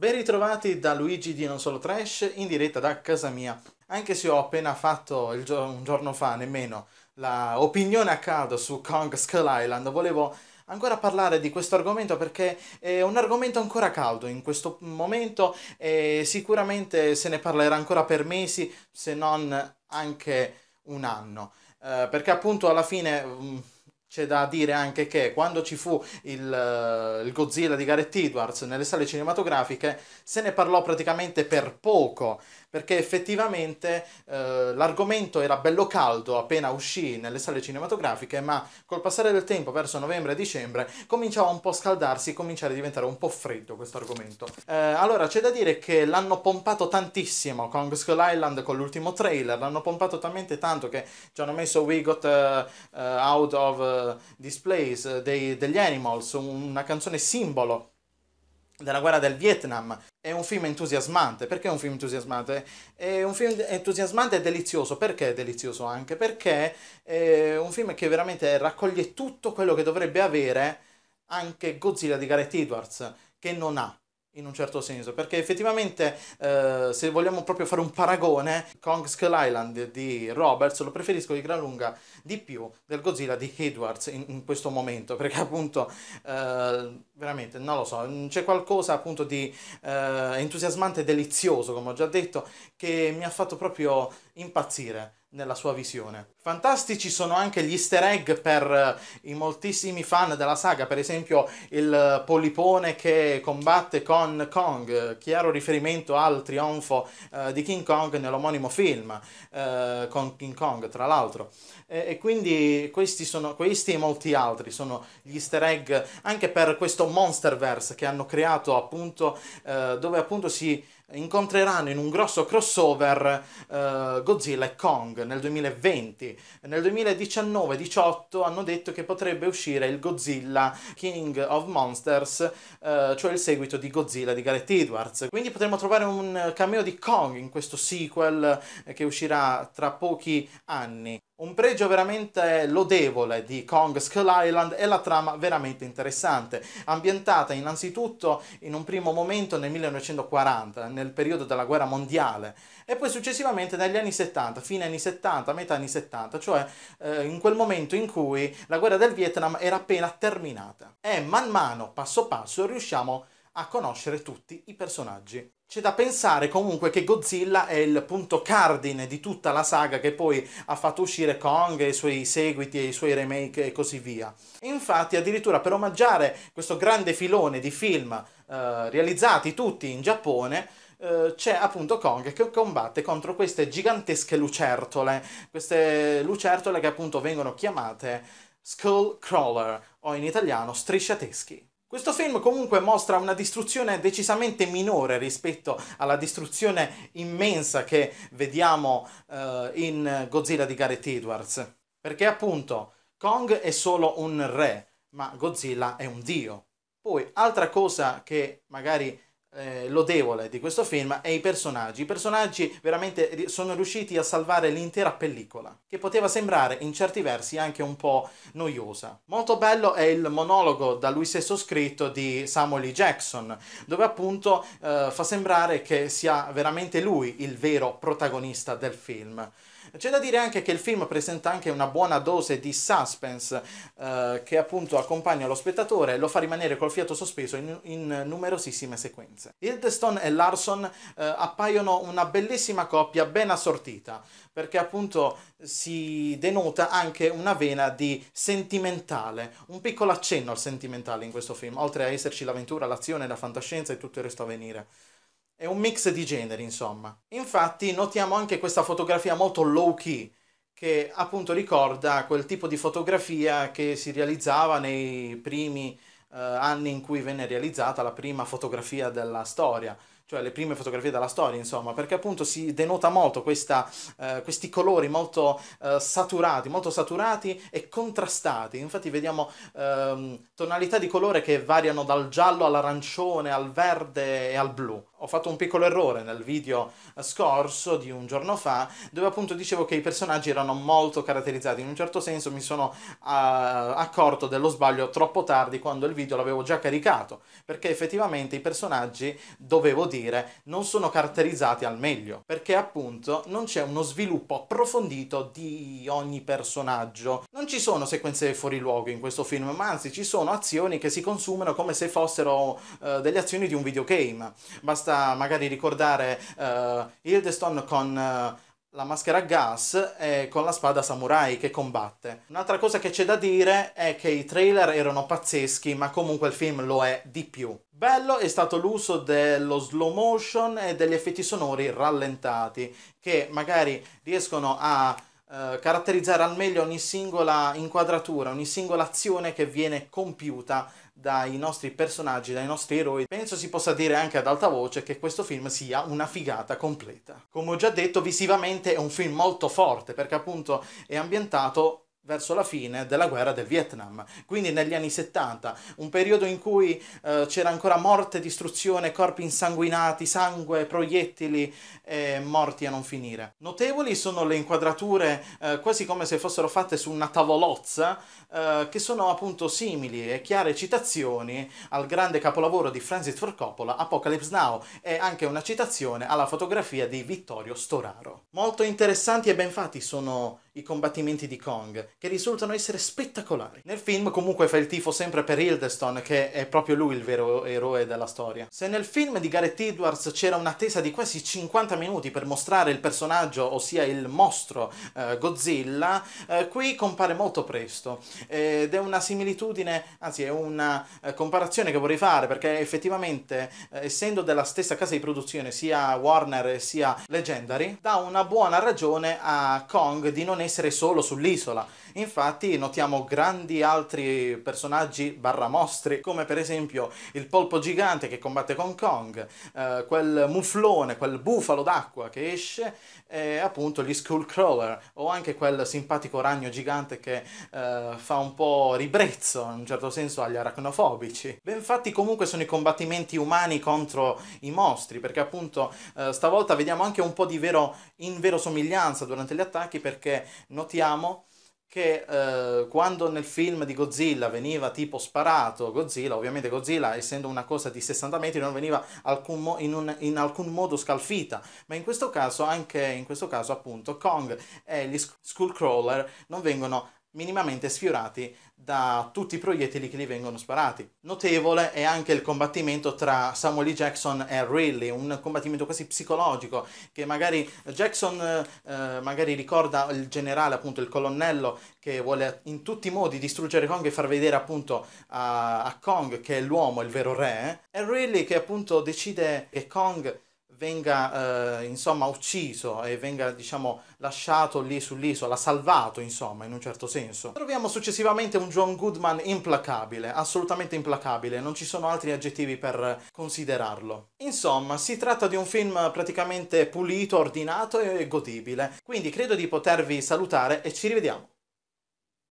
Ben ritrovati da Luigi di Non Solo Trash in diretta da casa mia. Anche se ho appena fatto gio- un giorno fa nemmeno l'opinione a caldo su Kong Skull Island, volevo ancora parlare di questo argomento perché è un argomento ancora caldo in questo momento e sicuramente se ne parlerà ancora per mesi, se non anche un anno. Eh, perché appunto alla fine. Mh, mm, c'è da dire anche che quando ci fu il, eh, il, Godzilla di Gareth Edwards nelle sale cinematografiche se ne parlò praticamente per poco perché effettivamente eh, l'argomento era bello caldo appena uscì nelle sale cinematografiche, ma col passare del tempo verso novembre e dicembre cominciava un po' a scaldarsi, cominciava a diventare un po' freddo questo argomento. Eh, allora c'è da dire che l'hanno pompato tantissimo Kong Skull Island con l'ultimo trailer, l'hanno pompato talmente tanto che ci hanno messo We Got uh, uh, Out of uh, Displays eh, dei, degli Animals, una canzone simbolo della guerra del Vietnam. È un film entusiasmante. Perché è un film entusiasmante? È un film entusiasmante e delizioso. Perché è delizioso anche? Perché è un film che veramente raccoglie tutto quello che dovrebbe avere anche Godzilla di Gareth Edwards, che non ha in un certo senso, perché effettivamente eh, se vogliamo proprio fare un paragone, Kong Skull Island di Roberts lo preferisco di gran lunga di più del Godzilla di Edwards in, in questo momento, perché appunto eh, veramente non lo so, c'è qualcosa appunto di eh, entusiasmante e delizioso, come ho già detto, che mi ha fatto proprio impazzire nella sua visione. Fantastici sono anche gli easter egg per eh, i moltissimi fan della saga, per esempio il eh, polipone che combatte con Kong, chiaro riferimento al trionfo eh, di King Kong nell'omonimo film, eh, con King Kong tra l'altro. E, e quindi questi, sono, questi, e molti altri sono gli easter egg anche per questo Monsterverse che hanno creato appunto, eh, dove appunto si incontreranno in un grosso crossover eh, Godzilla e Kong nel 2020. Nel 2019-18 hanno detto che potrebbe uscire il Godzilla King of Monsters, eh, cioè il seguito di Godzilla di Gareth Edwards. Quindi potremmo trovare un cameo di Kong in questo sequel eh, che uscirà tra pochi anni. Un pregio veramente lodevole di Kong Skull Island è la trama veramente interessante, ambientata innanzitutto in un primo momento nel 1940, nel periodo della guerra mondiale, e poi successivamente negli anni 70, fine anni 70, metà anni 70, cioè eh, in quel momento in cui la guerra del Vietnam era appena terminata. E man mano, passo passo, riusciamo a conoscere tutti i personaggi. C'è da pensare comunque che Godzilla è il punto cardine di tutta la saga che poi ha fatto uscire Kong e i suoi seguiti e i suoi remake e così via. E infatti addirittura per omaggiare questo grande filone di film eh, realizzati tutti in Giappone, eh, c'è appunto Kong che combatte contro queste gigantesche lucertole, queste lucertole che appunto vengono chiamate Skull Crawler o in italiano strisciateschi. Questo film comunque mostra una distruzione decisamente minore rispetto alla distruzione immensa che vediamo uh, in Godzilla di Gareth Edwards, perché appunto Kong è solo un re, ma Godzilla è un dio. Poi, altra cosa che magari eh, lodevole di questo film è i personaggi. I personaggi veramente sono riusciti a salvare l'intera pellicola, che poteva sembrare in certi versi anche un po' noiosa. Molto bello è il monologo da lui stesso scritto di Samuel E. Jackson, dove appunto eh, fa sembrare che sia veramente lui il vero protagonista del film. C'è da dire anche che il film presenta anche una buona dose di suspense eh, che appunto accompagna lo spettatore e lo fa rimanere col fiato sospeso in, in numerosissime sequenze differenze. Hildeston e Larson eh, appaiono una bellissima coppia ben assortita, perché appunto si denota anche una vena di sentimentale, un piccolo accenno al sentimentale in questo film, oltre a esserci l'avventura, l'azione, la fantascienza e tutto il resto a venire. È un mix di generi, insomma. Infatti notiamo anche questa fotografia molto low key, che appunto ricorda quel tipo di fotografia che si realizzava nei primi eh, anni in cui venne realizzata la prima fotografia della storia, cioè le prime fotografie della storia, insomma, perché appunto si denota molto questa, eh, questi colori molto eh, saturati, molto saturati e contrastati. Infatti vediamo ehm, tonalità di colore che variano dal giallo all'arancione, al verde e al blu. Ho fatto un piccolo errore nel video eh, scorso di un giorno fa, dove appunto dicevo che i personaggi erano molto caratterizzati. In un certo senso mi sono eh, accorto dello sbaglio troppo tardi quando il video l'avevo già caricato, perché effettivamente i personaggi, dovevo dire, dire, non sono caratterizzati al meglio, perché appunto non c'è uno sviluppo approfondito di ogni personaggio. Non ci sono sequenze fuori luogo in questo film, ma anzi ci sono azioni che si consumano come se fossero uh, delle azioni di un videogame. Basta magari ricordare uh, eh, Hildestone con... Uh, la maschera a gas e con la spada samurai che combatte. Un'altra cosa che c'è da dire è che i trailer erano pazzeschi, ma comunque il film lo è di più. Bello è stato l'uso dello slow motion e degli effetti sonori rallentati, che magari riescono a eh, caratterizzare al meglio ogni singola inquadratura, ogni singola azione che viene compiuta dai nostri personaggi, dai nostri eroi, penso si possa dire anche ad alta voce che questo film sia una figata completa. Come ho già detto, visivamente è un film molto forte perché appunto è ambientato verso la fine della guerra del Vietnam, quindi negli anni 70, un periodo in cui eh, c'era ancora morte, distruzione, corpi insanguinati, sangue, proiettili e eh, morti a non finire. Notevoli sono le inquadrature eh, quasi come se fossero fatte su una tavolozza, eh, che sono appunto simili e chiare citazioni al grande capolavoro di Francis Ford Coppola, Apocalypse Now, e anche una citazione alla fotografia di Vittorio Storaro. Molto interessanti e ben fatti sono i combattimenti di Kong, che risultano essere spettacolari. Nel film comunque fa il tifo sempre per Hildeston, che è proprio lui il vero eroe della storia. Se nel film di Gareth Edwards c'era un'attesa di quasi 50 minuti per mostrare il personaggio, ossia il mostro eh, Godzilla, eh, qui compare molto presto. Ed è una similitudine, anzi è una eh, comparazione che vorrei fare, perché effettivamente, eh, essendo della stessa casa di produzione, sia Warner sia Legendary, dà una buona ragione a Kong di non essere solo sull'isola. Infatti notiamo grandi altri personaggi barra mostri, come per esempio il polpo gigante che combatte con Kong, eh, quel muflone, quel bufalo d'acqua che esce, e appunto gli Skullcrawler, o anche quel simpatico ragno gigante che eh, fa un po' ribrezzo, in un certo senso, agli arachnofobici. Ben fatti comunque sono i combattimenti umani contro i mostri, perché appunto eh, stavolta vediamo anche un po' di vero, in vero somiglianza durante gli attacchi, perché notiamo che eh, quando nel film di Godzilla veniva tipo sparato Godzilla, ovviamente Godzilla essendo una cosa di 60 metri non veniva alcun mo- in, un, in, alcun modo scalfita, ma in questo caso anche in questo caso appunto Kong e gli Skullcrawler non vengono minimamente sfiorati da tutti i proiettili che gli vengono sparati. Notevole è anche il combattimento tra Samuel E. Jackson e Riley, un combattimento quasi psicologico, che magari Jackson eh, magari ricorda il generale, appunto il colonnello, che vuole in tutti i modi distruggere Kong e far vedere appunto a, a Kong che è l'uomo, il vero re, eh, e Riley che appunto decide che Kong venga eh, insomma ucciso e venga diciamo lasciato lì sull'isola, salvato insomma in un certo senso. Troviamo successivamente un John Goodman implacabile, assolutamente implacabile, non ci sono altri aggettivi per considerarlo. Insomma, si tratta di un film praticamente pulito, ordinato e godibile, quindi credo di potervi salutare e ci rivediamo.